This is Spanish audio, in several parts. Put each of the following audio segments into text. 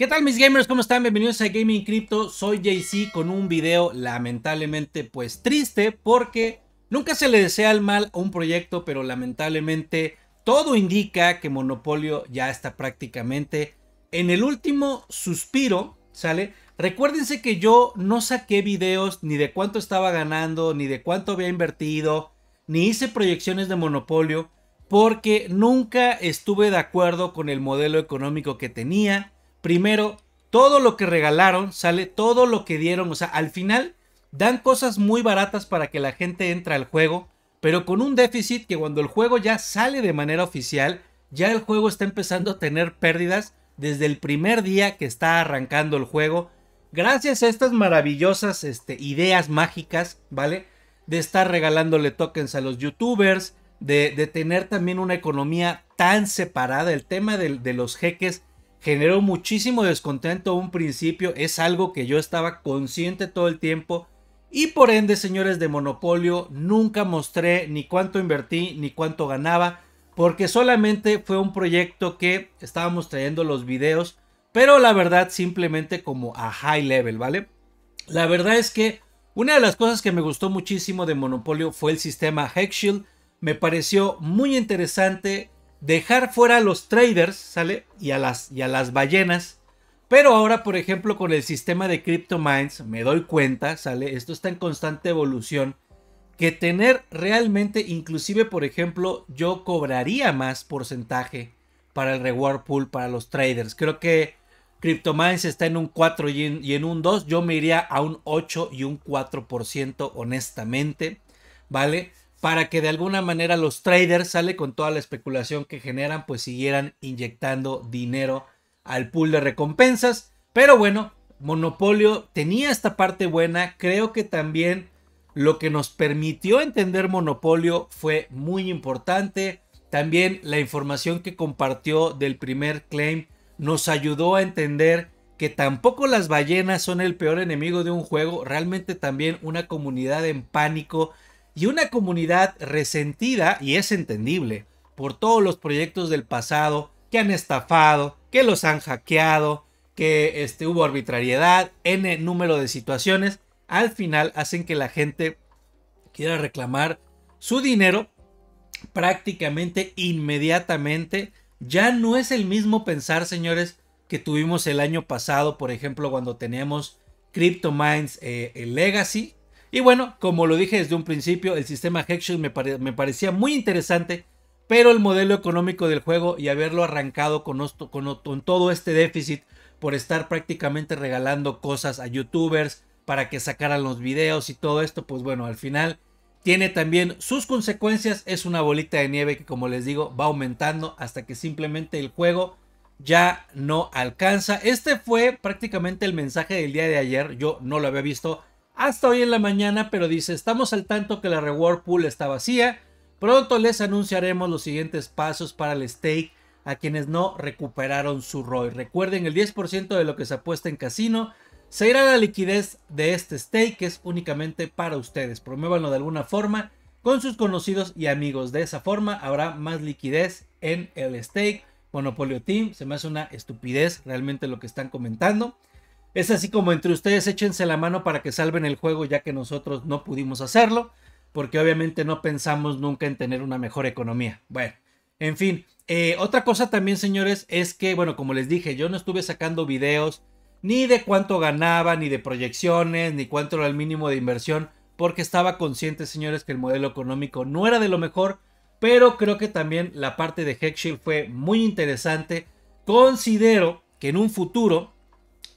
¿Qué tal mis gamers? ¿Cómo están? Bienvenidos a Gaming Crypto. Soy JC con un video lamentablemente pues triste porque nunca se le desea el mal a un proyecto, pero lamentablemente todo indica que Monopolio ya está prácticamente en el último suspiro, ¿sale? Recuérdense que yo no saqué videos ni de cuánto estaba ganando, ni de cuánto había invertido, ni hice proyecciones de Monopolio porque nunca estuve de acuerdo con el modelo económico que tenía primero todo lo que regalaron, sale todo lo que dieron, o sea, al final dan cosas muy baratas para que la gente entre al juego, pero con un déficit que cuando el juego ya sale de manera oficial, ya el juego está empezando a tener pérdidas desde el primer día que está arrancando el juego, gracias a estas maravillosas este, ideas mágicas, ¿vale? De estar regalándole tokens a los youtubers, de, tener también una economía tan separada, el tema de los jeques generó muchísimo descontento un principio, es algo que yo estaba consciente todo el tiempo y por ende, señores de Monopolio, nunca mostré ni cuánto invertí ni cuánto ganaba, porque solamente fue un proyecto que estábamos trayendo los videos, pero la verdad simplemente como a high level, ¿vale? La verdad es que una de las cosas que me gustó muchísimo de Monopolio fue el sistema Hex Me pareció muy interesante dejar fuera a los traders, ¿sale? Y a las, las ballenas. Pero ahora, por ejemplo, con el sistema de CryptoMines, me doy cuenta, ¿sale? Esto está en constante evolución. Que tener realmente, inclusive, por ejemplo, yo cobraría más porcentaje para el reward pool para los traders. Creo que CryptoMines está en un 4 y en, y en un 2. Yo me iría a un 8 y un 4%, honestamente, ¿vale? para que de alguna manera los traders, sale con toda la especulación que generan, pues siguieran inyectando dinero al pool de recompensas. Pero bueno, Monopolio tenía esta parte buena. Creo que también lo que nos permitió entender Monopolio fue muy importante. También la información que compartió del primer claim nos ayudó a entender que tampoco las ballenas son el peor enemigo de un juego. Realmente también una comunidad en pánico y una comunidad resentida, y es entendible, por todos los proyectos del pasado que han estafado, que los han hackeado, que este, hubo arbitrariedad, n número de situaciones, al final hacen que la gente quiera reclamar su dinero prácticamente inmediatamente. Ya no es el mismo pensar, señores, que tuvimos el año pasado, por ejemplo, cuando teníamos CryptoMinds eh, Legacy, y bueno, como lo dije desde un principio, el sistema Hexion me, parecía muy interesante, pero el modelo económico del juego y haberlo arrancado con, con todo este déficit por estar prácticamente regalando cosas a youtubers para que sacaran los videos y todo esto, pues bueno, al final tiene también sus consecuencias, es una bolita de nieve que como les digo va aumentando hasta que simplemente el juego ya no alcanza. Este fue prácticamente el mensaje del día de ayer, yo no lo había visto, hasta hoy en la mañana, pero dice, estamos al tanto que la reward pool está vacía. Pronto les anunciaremos los siguientes pasos para el stake a quienes no recuperaron su ROI. Recuerden, el 10% de lo que se apuesta en casino se irá a la liquidez de este stake que es únicamente para ustedes. Promuévanlo de alguna forma con sus conocidos y amigos. De esa forma habrá más liquidez en el stake. Monopolio Team, se me hace una estupidez realmente lo que están comentando. Es así como entre ustedes échense la mano para que salven el juego ya que nosotros no pudimos hacerlo, porque obviamente no pensamos nunca en tener una mejor economía. Bueno, en fin, eh, otra cosa también señores es que, bueno, como les dije, yo no estuve sacando videos ni de cuánto ganaba, ni de proyecciones, ni cuánto era el mínimo de inversión, porque estaba consciente señores que el modelo económico no era de lo mejor, pero creo que también la parte de Heckshield fue muy interesante. Considero que en un futuro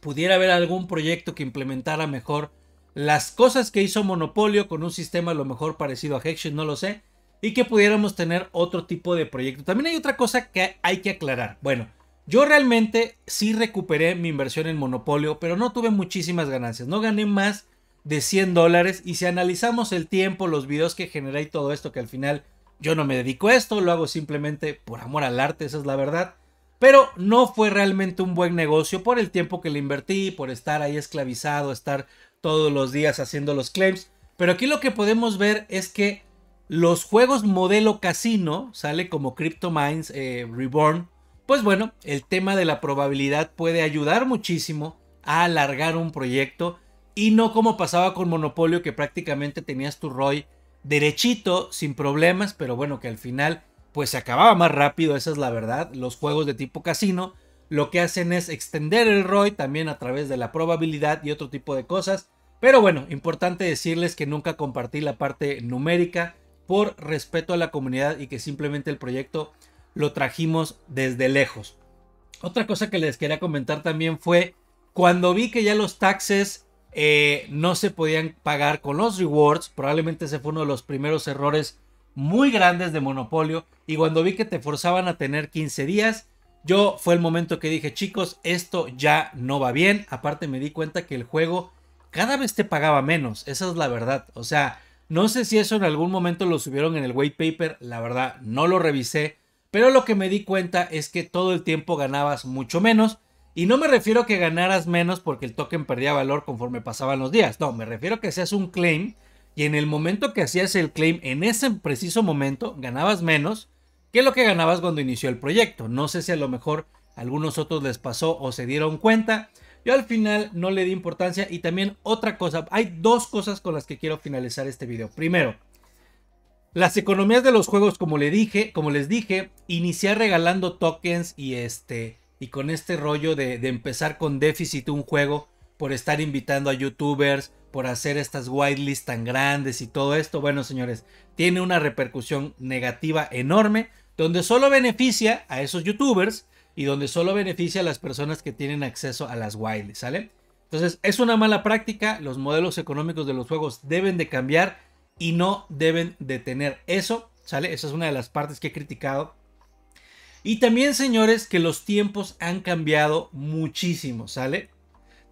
pudiera haber algún proyecto que implementara mejor las cosas que hizo Monopolio con un sistema a lo mejor parecido a Hexion, no lo sé, y que pudiéramos tener otro tipo de proyecto. También hay otra cosa que hay que aclarar. Bueno, yo realmente sí recuperé mi inversión en Monopolio, pero no tuve muchísimas ganancias. No gané más de 100 dólares y si analizamos el tiempo, los videos que generé y todo esto, que al final yo no me dedico a esto, lo hago simplemente por amor al arte, esa es la verdad. Pero no fue realmente un buen negocio por el tiempo que le invertí, por estar ahí esclavizado, estar todos los días haciendo los claims. Pero aquí lo que podemos ver es que los juegos modelo casino, sale como CryptoMines eh, Reborn, pues bueno, el tema de la probabilidad puede ayudar muchísimo a alargar un proyecto y no como pasaba con Monopolio que prácticamente tenías tu ROI derechito, sin problemas, pero bueno, que al final pues se acababa más rápido, esa es la verdad. Los juegos de tipo casino lo que hacen es extender el ROI también a través de la probabilidad y otro tipo de cosas. Pero bueno, importante decirles que nunca compartí la parte numérica por respeto a la comunidad y que simplemente el proyecto lo trajimos desde lejos. Otra cosa que les quería comentar también fue cuando vi que ya los taxes eh, no se podían pagar con los rewards, probablemente ese fue uno de los primeros errores muy grandes de monopolio y cuando vi que te forzaban a tener 15 días, yo fue el momento que dije, chicos, esto ya no va bien. Aparte me di cuenta que el juego cada vez te pagaba menos, esa es la verdad. O sea, no sé si eso en algún momento lo subieron en el white paper, la verdad no lo revisé, pero lo que me di cuenta es que todo el tiempo ganabas mucho menos. Y no me refiero a que ganaras menos porque el token perdía valor conforme pasaban los días, no, me refiero a que seas un claim y en el momento que hacías el claim, en ese preciso momento, ganabas menos que lo que ganabas cuando inició el proyecto. No sé si a lo mejor a algunos otros les pasó o se dieron cuenta. Yo al final no le di importancia y también otra cosa, hay dos cosas con las que quiero finalizar este video. Primero, las economías de los juegos, como le dije, como les dije, iniciar regalando tokens y este y con este rollo de, de empezar con déficit un juego por estar invitando a youtubers, por hacer estas whitelists tan grandes y todo esto. Bueno, señores, tiene una repercusión negativa enorme, donde solo beneficia a esos youtubers y donde solo beneficia a las personas que tienen acceso a las whitelist, ¿sale? Entonces, es una mala práctica, los modelos económicos de los juegos deben de cambiar y no deben de tener eso, ¿sale? Esa es una de las partes que he criticado. Y también, señores, que los tiempos han cambiado muchísimo, ¿sale?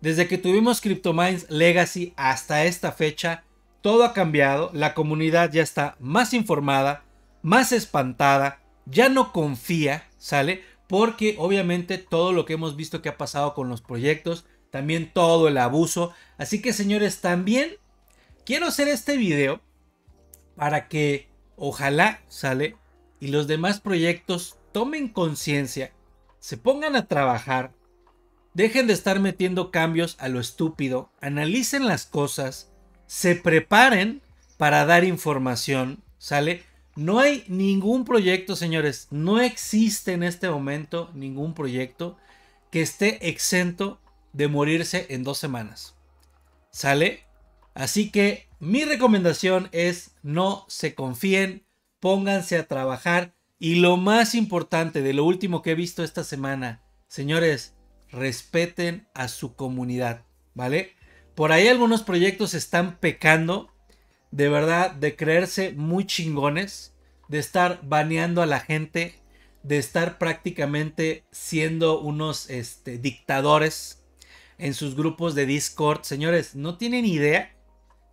Desde que tuvimos CryptoMines Legacy hasta esta fecha, todo ha cambiado, la comunidad ya está más informada, más espantada, ya no confía, ¿sale? Porque obviamente todo lo que hemos visto que ha pasado con los proyectos, también todo el abuso. Así que señores, también quiero hacer este video para que ojalá, ¿sale? Y los demás proyectos tomen conciencia, se pongan a trabajar Dejen de estar metiendo cambios a lo estúpido, analicen las cosas, se preparen para dar información, ¿sale? No hay ningún proyecto, señores, no existe en este momento ningún proyecto que esté exento de morirse en dos semanas, ¿sale? Así que mi recomendación es no se confíen, pónganse a trabajar y lo más importante de lo último que he visto esta semana, señores, respeten a su comunidad, ¿vale? Por ahí algunos proyectos están pecando, de verdad, de creerse muy chingones, de estar baneando a la gente, de estar prácticamente siendo unos este, dictadores en sus grupos de Discord. Señores, no tienen idea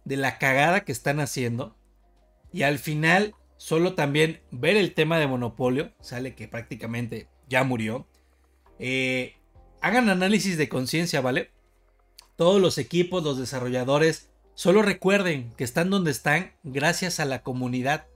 de la cagada que están haciendo. Y al final, solo también ver el tema de monopolio, sale que prácticamente ya murió. Eh, hagan análisis de conciencia, ¿vale? Todos los equipos, los desarrolladores, solo recuerden que están donde están gracias a la comunidad.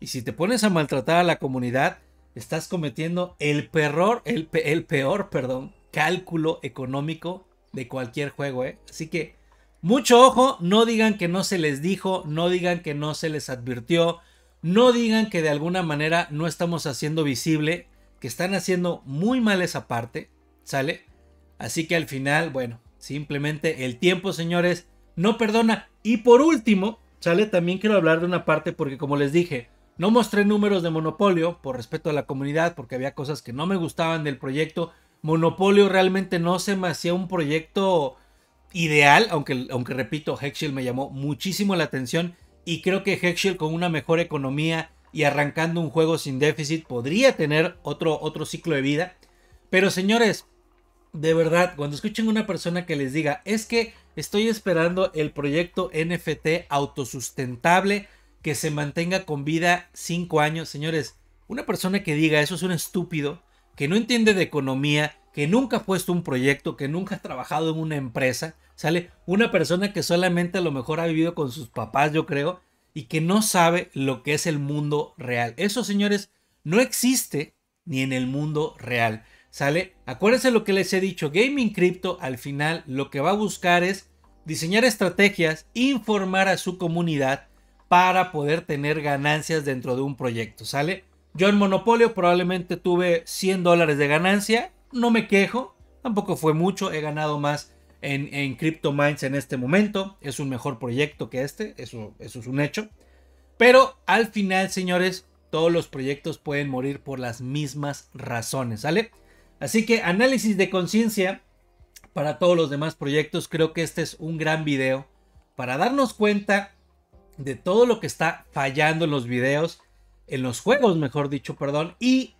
Y si te pones a maltratar a la comunidad, estás cometiendo el peor, el, peor, perdón, cálculo económico de cualquier juego, ¿eh? Así que mucho ojo, no digan que no se les dijo, no digan que no se les advirtió, no digan que de alguna manera no estamos haciendo visible que están haciendo muy mal esa parte. ¿Sale? Así que al final, bueno, simplemente el tiempo, señores, no perdona. Y por último, ¿sale? También quiero hablar de una parte porque como les dije, no mostré números de Monopolio por respeto a la comunidad porque había cosas que no me gustaban del proyecto. Monopolio realmente no se me hacía un proyecto ideal, aunque, aunque repito, Hexhill me llamó muchísimo la atención y creo que Hexhill con una mejor economía y arrancando un juego sin déficit podría tener otro, otro ciclo de vida. Pero señores, de verdad, cuando escuchen a una persona que les diga, es que estoy esperando el proyecto NFT autosustentable que se mantenga con vida cinco años, señores, una persona que diga eso es un estúpido, que no entiende de economía, que nunca ha puesto un proyecto, que nunca ha trabajado en una empresa, sale una persona que solamente a lo mejor ha vivido con sus papás, yo creo, y que no sabe lo que es el mundo real. Eso, señores, no existe ni en el mundo real. ¿Sale? Acuérdense lo que les he dicho, Gaming Crypto al final lo que va a buscar es diseñar estrategias, informar a su comunidad para poder tener ganancias dentro de un proyecto, ¿sale? Yo en Monopolio probablemente tuve 100 dólares de ganancia, no me quejo, tampoco fue mucho, he ganado más en, en Crypto Minds en este momento, es un mejor proyecto que este, eso, eso es un hecho, pero al final, señores, todos los proyectos pueden morir por las mismas razones, ¿sale? Así que análisis de conciencia para todos los demás proyectos. Creo que este es un gran video para darnos cuenta de todo lo que está fallando en los videos, en los juegos, mejor dicho, perdón, y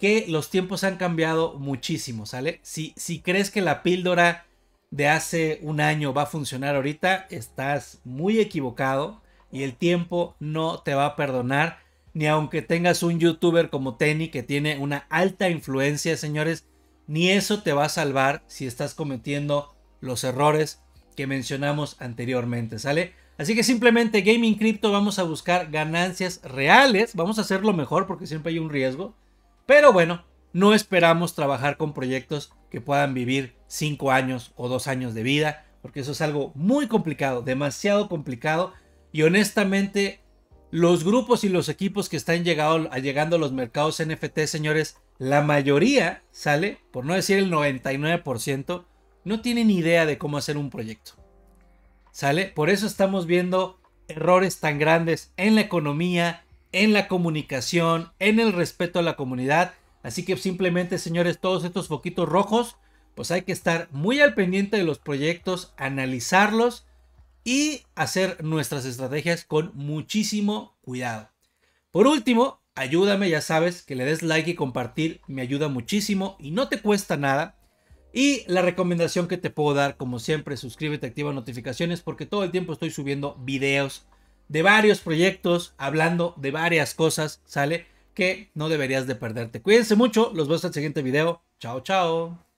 que los tiempos han cambiado muchísimo, ¿sale? Si, si crees que la píldora de hace un año va a funcionar ahorita, estás muy equivocado y el tiempo no te va a perdonar ni aunque tengas un youtuber como Tenny que tiene una alta influencia, señores, ni eso te va a salvar si estás cometiendo los errores que mencionamos anteriormente, ¿sale? Así que simplemente Gaming Crypto vamos a buscar ganancias reales, vamos a hacerlo mejor porque siempre hay un riesgo, pero bueno, no esperamos trabajar con proyectos que puedan vivir 5 años o 2 años de vida, porque eso es algo muy complicado, demasiado complicado y honestamente los grupos y los equipos que están llegando a los mercados NFT, señores, la mayoría sale, por no decir el 99%, no tienen idea de cómo hacer un proyecto. ¿Sale? Por eso estamos viendo errores tan grandes en la economía, en la comunicación, en el respeto a la comunidad. Así que simplemente, señores, todos estos foquitos rojos, pues hay que estar muy al pendiente de los proyectos, analizarlos y hacer nuestras estrategias con muchísimo cuidado. Por último, ayúdame, ya sabes que le des like y compartir me ayuda muchísimo y no te cuesta nada. Y la recomendación que te puedo dar, como siempre, suscríbete, activa notificaciones porque todo el tiempo estoy subiendo videos de varios proyectos, hablando de varias cosas, ¿sale? Que no deberías de perderte. Cuídense mucho, los veo hasta el siguiente video. Chao, chao.